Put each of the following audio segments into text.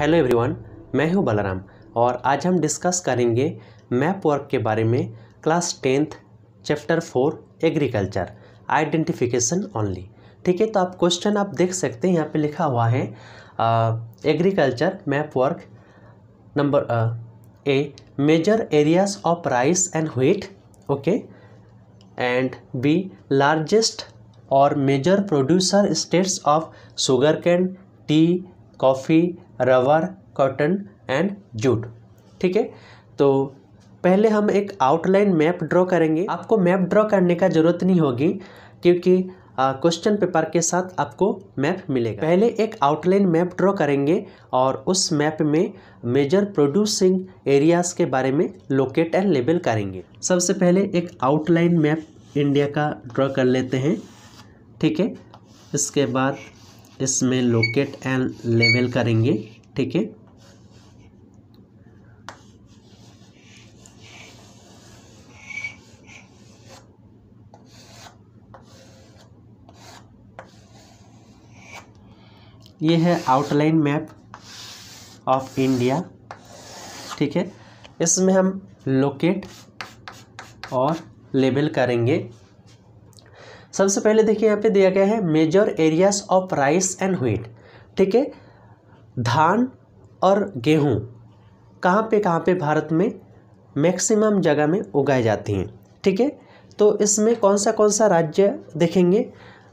Hello everyone मैं हूं बलराम और आज हम डिस्कस करेंगे मैप वर्क के बारे में class tenth chapter four agriculture identification only ठीक है तो आप क्वेश्चन आप देख सकते हैं यहाँ पे लिखा हुआ है agriculture map work number A major areas of rice and wheat okay and B largest और major producer states of sugar cane tea coffee rubber cotton and jute ठीक है तो पहले हम एक आउटलाइन मैप ड्रॉ करेंगे आपको मैप ड्रॉ करने का ज़रूरत नहीं होगी क्योंकि क्वेश्चन पेपर के साथ आपको मैप मिलेगा पहले एक आउटलाइन मैप ड्रॉ करेंगे और उस मैप में मेजर प्रोड्यूसिंग एरियाज़ के बारे में लोकेट एंड लेबल करेंगे सबसे पहले एक आउटलाइन मैप इंडिया का ड्रॉ कर लेते हैं ठीक है इसके बाद इसमें लोकेट एंड लेवल करेंगे ठीक है ये है आउटलाइन मैप ऑफ इंडिया ठीक है इसमें हम लोकेट और लेबल करेंगे सबसे पहले देखिए यहाँ पे दिया गया है major areas of rice and wheat ठीक है धान और गेहूँ कहाँ पे कहाँ पे भारत में मैक्सिमम जगह में उगाई जाती हैं ठीक है थीके? तो इसमें कौन सा कौन सा राज्य देखेंगे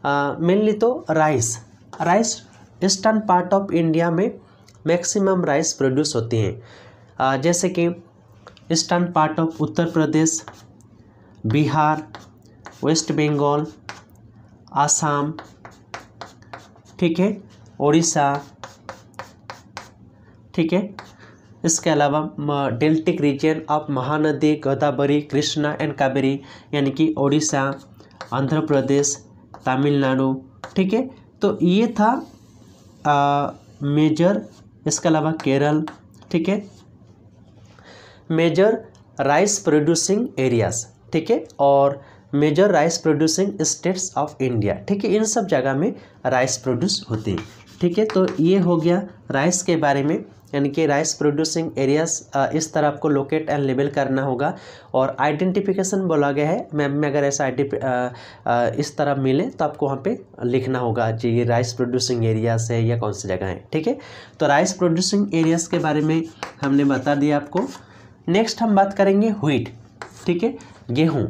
मेनली तो rice rice eastern part of India में मैक्सिमम राइस प्रोड्यूस होती हैं जैसे कि eastern part of Uttar Pradesh Bihar West Bengal Assam ठीक है उड़ीसा ठीक है इसके अलावा deltaic region of Mahanadi Godavari Krishna and Kaveri यानी कि ओडिशा आंध्र प्रदेश तमिलनाडु ठीक है तो ये था आ, मेजर इसके अलावा केरल ठीक है मेजर राइस प्रोड्यूसिंग एरियाज ठीक है और major rice producing states of India ठीक है इन सब जगह में राइस प्रोड्यूस होते हैं ठीक है तो ये हो गया राइस के बारे में यानी कि राइस प्रोड्यूसिंग एरियाज इस तरह आपको लोकेट एंड लेबल करना होगा और आइडेंटिफिकेशन बोला गया है मैम में अगर ऐसा इस तरह मिले तो आपको वहाँ पे लिखना होगा जी ये राइस प्रोड्यूसिंग एरियाज है या कौन सी जगह है ठीक है तो राइस प्रोड्यूसिंग एरियाज के बारे में हमने बता दिया आपको नेक्स्ट हम बात करेंगे व्हीट ठीक है गेहूँ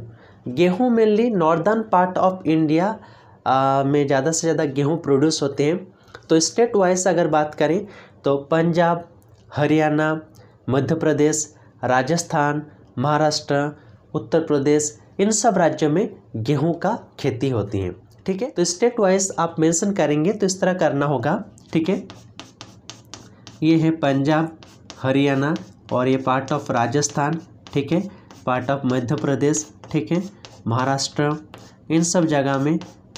गेहूँ mainly northern part of India में ज़्यादा से ज़्यादा गेहूँ प्रोड्यूस होते हैं तो स्टेट वाइज अगर बात करें तो पंजाब हरियाणा मध्य प्रदेश राजस्थान महाराष्ट्र उत्तर प्रदेश इन सब राज्यों में गेहूं का खेती होती है ठीक है तो स्टेट वाइज आप मेंशन करेंगे तो इस तरह करना होगा ठीक है ये है पंजाब हरियाणा और ये पार्ट ऑफ राजस्थान ठीक है पार्ट ऑफ मध्य प्रदेश ठीक है महाराष्ट्र इन सब जगह में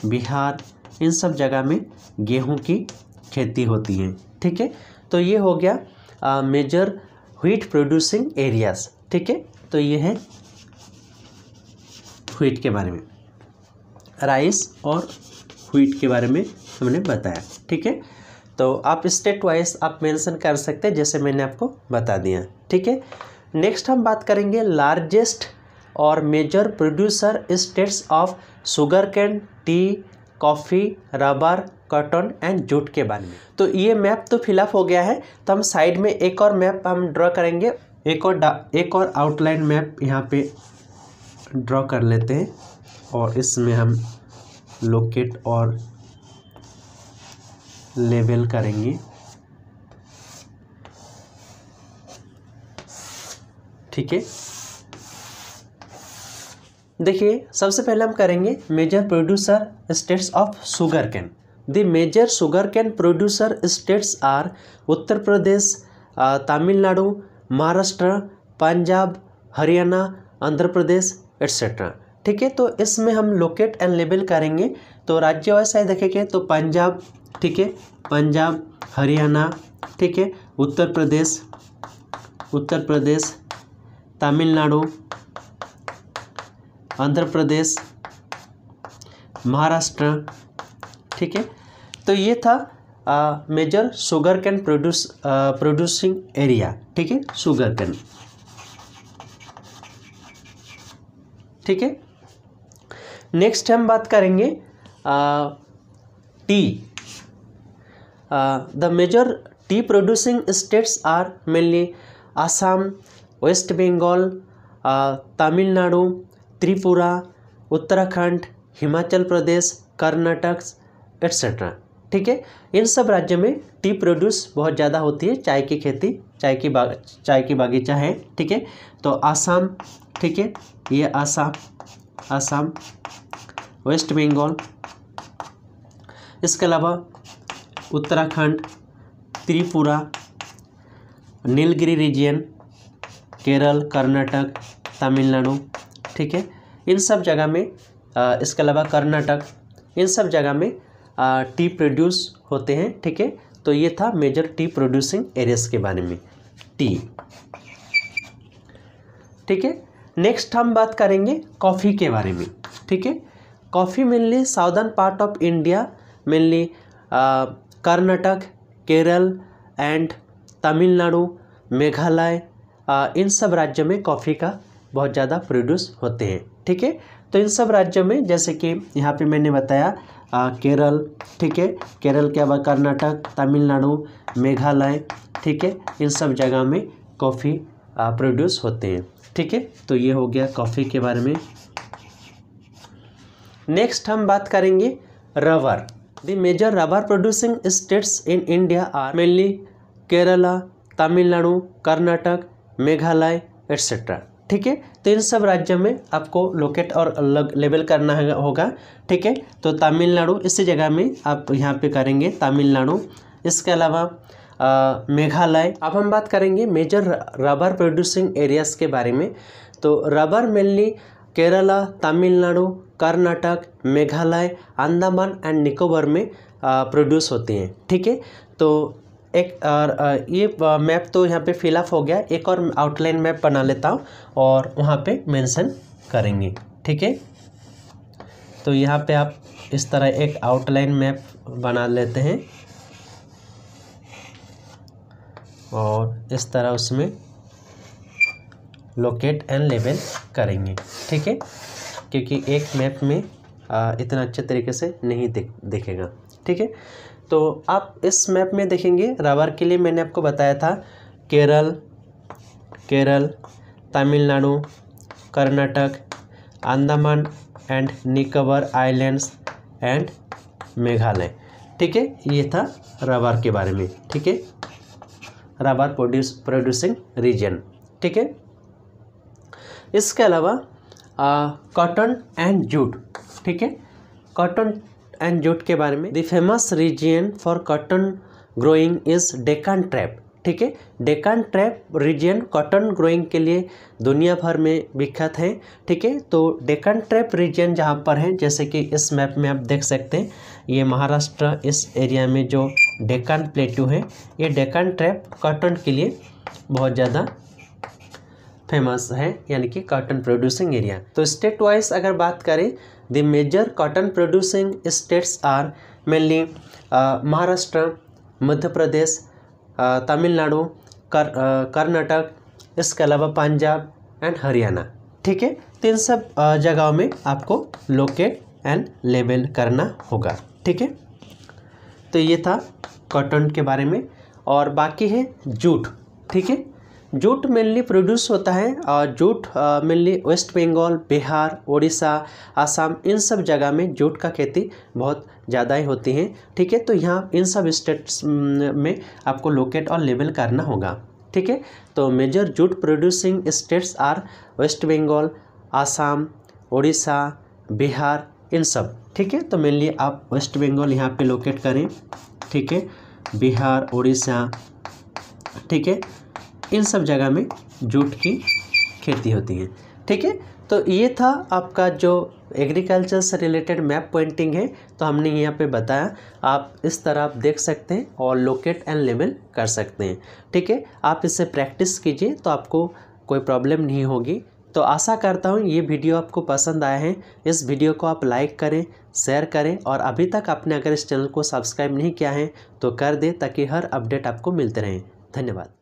बिहार इन सब जगह में गेहूं की खेती होती है ठीक है तो ये हो गया मेजर व्हीट प्रोड्यूसिंग एरियाज ठीक है तो ये है व्हीट के बारे में राइस और व्हीट के बारे में हमने बताया ठीक है तो आप स्टेट वाइज आप मेंशन कर सकते हैं जैसे मैंने आपको बता दिया ठीक है नेक्स्ट हम बात करेंगे लार्जेस्ट और major producer states of cane tea coffee rubber cotton and jute के बारे में तो ये मैप तो फिलअप हो गया है तो हम साइड में एक और मैप हम ड्रॉ करेंगे एक और एक और आउटलाइन मैप यहाँ पे ड्रॉ कर लेते हैं और इसमें हम लोकेट और लेवल करेंगे ठीक है देखिए सबसे पहले हम करेंगे major producer states of sugar cane the major sugar cane producer states are Uttar Pradesh Tamil Nadu Maharashtra Punjab Haryana Andhra Pradesh etcetera ठीक है तो इसमें हम लोकेट एंड लेबल करेंगे तो राज्य वाइज साइज देखेंगे तो पंजाब ठीक है पंजाब हरियाणा ठीक है उत्तर प्रदेश उत्तर प्रदेश तमिलनाडु आंध्र प्रदेश महाराष्ट्र ठीक है तो ये था major sugar cane produce producing area ठीक है शुगर कैन ठीक है नेक्स्ट हम बात करेंगे ah, tea the major tea producing states are mainly Assam West Bengal Tamil Nadu Tripura Uttarakhand Himachal Pradesh Karnataka etcetera ठीक है इन सब राज्य में टी प्रोड्यूस बहुत ज़्यादा होती है चाय की खेती चाय की बाग चाय की बागीचा है ठीक है तो आसाम ठीक है ये आसाम आसाम वेस्ट बंगाल इसके अलावा उत्तराखंड त्रिपुरा नीलगिरी रीजियन केरल कर्नाटक तमिलनाडु ठीक है इन सब जगह में इसके अलावा कर्नाटक इन सब जगह में टी प्रोड्यूस होते हैं ठीक है तो ये था मेजर टी प्रोड्यूसिंग एरियाज के बारे में टी ठीक है नेक्स्ट हम बात करेंगे कॉफ़ी के बारे में ठीक है coffee mainly southern part of India mainly Karnataka Kerala and Tamil Nadu Meghalaya इन सब राज्यों में कॉफ़ी का बहुत ज़्यादा प्रोड्यूस होते हैं ठीक है तो इन सब राज्यों में जैसे कि यहाँ पे मैंने बताया आ, केरल ठीक है केरल के बाद कर्नाटक तमिलनाडु मेघालय ठीक है इन सब जगह में कॉफ़ी प्रोड्यूस होते हैं ठीक है तो ये हो गया कॉफ़ी के बारे में नेक्स्ट हम बात करेंगे rubber the major rubber producing states in India are mainly Kerala Tamil Nadu Karnataka Meghalaya etcetera ठीक है तो इन सब राज्यों में आपको लोकेट और लेवल करना होगा ठीक है तो तमिलनाडु इस जगह में आप यहाँ पे करेंगे तमिलनाडु इसके अलावा मेघालय अब हम बात करेंगे मेजर रबर प्रोड्यूसिंग एरियाज़ के बारे में तो rubber mainly Kerala Tamil Nadu Karnataka Meghalaya Andaman and Nicobar में प्रोड्यूस होते हैं ठीक है तो एक और ये मैप तो यहाँ पे फिलअप हो गया एक और आउटलाइन मैप बना लेता हूँ और वहाँ पे मेंशन करेंगे ठीक है तो यहाँ पे आप इस तरह एक आउटलाइन मैप बना लेते हैं और इस तरह उसमें लोकेट एंड लेबल करेंगे ठीक है क्योंकि एक मैप में इतना अच्छे तरीके से नहीं दिख दिखेगा ठीक है तो आप इस मैप में देखेंगे रबर के लिए मैंने आपको बताया था Kerala Kerala Tamil Nadu Karnataka Andaman and Nicobar islands and Meghalaya ठीक है ये था रबर के बारे में ठीक है रबर प्रोड्यूस प्रोड्यूसिंग रीजन ठीक है इसके अलावा कॉटन एंड जूट ठीक है कॉटन एंड जूट के बारे में the famous region for cotton growing is Deccan trap ठीक है Deccan trap region cotton growing के लिए दुनिया भर में विख्यात है ठीक है तो डेकान ट्रैप रीजियन जहाँ पर है जैसे कि इस मैप में आप देख सकते हैं ये महाराष्ट्र इस एरिया में जो डेकान प्लेटू है ये डेकान ट्रैप कॉटन के लिए बहुत ज़्यादा फेमस है यानी कि कॉटन प्रोड्यूसिंग एरिया तो स्टेट वाइज अगर बात करें the major cotton producing states are mainly Maharashtra Madhya Pradesh uh, Tamil Nadu कर, uh, कर्नाटक इसके अलावा पंजाब एंड हरियाणा ठीक है तो इन सब uh, जगहों में आपको लोकेट एंड लेबल करना होगा ठीक है तो ये था कॉटन के बारे में और बाकी है जूट ठीक है जूट मेनली प्रोड्यूस होता है और jute mainly West Bengal Bihar Orissa Assam इन सब जगह में जूट का खेती बहुत ज़्यादा ही होती है ठीक है तो यहाँ इन सब स्टेट्स में आपको लोकेट और लेवल करना होगा ठीक है तो major jute producing states are West Bengal Assam Orissa Bihar इन सब ठीक है तो मेनली आप वेस्ट बंगाल यहाँ पे लोकेट करें ठीक है बिहार उड़ीसा ठीक है इन सब जगह में जूट की खेती होती है ठीक है तो ये था आपका जो एग्रीकल्चर से रिलेटेड मैप पॉइंटिंग है तो हमने यहाँ पे बताया आप इस तरह आप देख सकते हैं और लोकेट एंड लेवल कर सकते हैं ठीक है आप इससे प्रैक्टिस कीजिए तो आपको कोई प्रॉब्लम नहीं होगी तो आशा करता हूँ ये वीडियो आपको पसंद आया है इस वीडियो को आप लाइक करें शेयर करें और अभी तक आपने अगर इस चैनल को सब्सक्राइब नहीं किया है तो कर दें ताकि हर अपडेट आपको मिलते रहें धन्यवाद